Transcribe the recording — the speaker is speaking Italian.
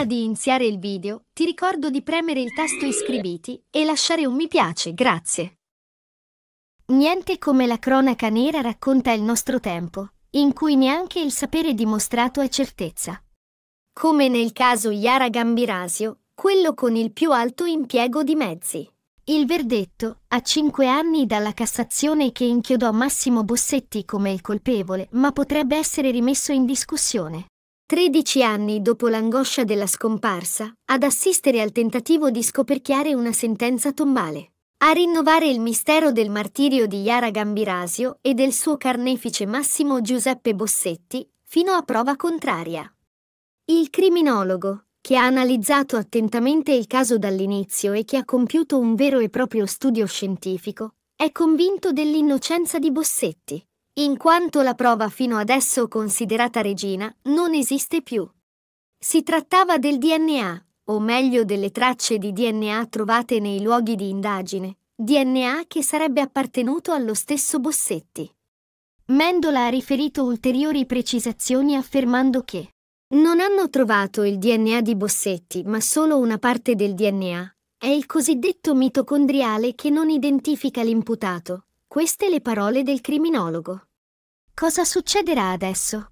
Prima di iniziare il video, ti ricordo di premere il tasto iscriviti e lasciare un mi piace, grazie. Niente come la cronaca nera racconta il nostro tempo, in cui neanche il sapere dimostrato è certezza. Come nel caso Yara Gambirasio, quello con il più alto impiego di mezzi. Il verdetto, a cinque anni dalla Cassazione che inchiodò Massimo Bossetti come il colpevole, ma potrebbe essere rimesso in discussione. 13 anni dopo l'angoscia della scomparsa, ad assistere al tentativo di scoperchiare una sentenza tombale. A rinnovare il mistero del martirio di Yara Gambirasio e del suo carnefice Massimo Giuseppe Bossetti, fino a prova contraria. Il criminologo, che ha analizzato attentamente il caso dall'inizio e che ha compiuto un vero e proprio studio scientifico, è convinto dell'innocenza di Bossetti in quanto la prova fino adesso considerata regina non esiste più. Si trattava del DNA, o meglio delle tracce di DNA trovate nei luoghi di indagine, DNA che sarebbe appartenuto allo stesso Bossetti. Mendola ha riferito ulteriori precisazioni affermando che non hanno trovato il DNA di Bossetti, ma solo una parte del DNA. È il cosiddetto mitocondriale che non identifica l'imputato. Queste le parole del criminologo. Cosa succederà adesso?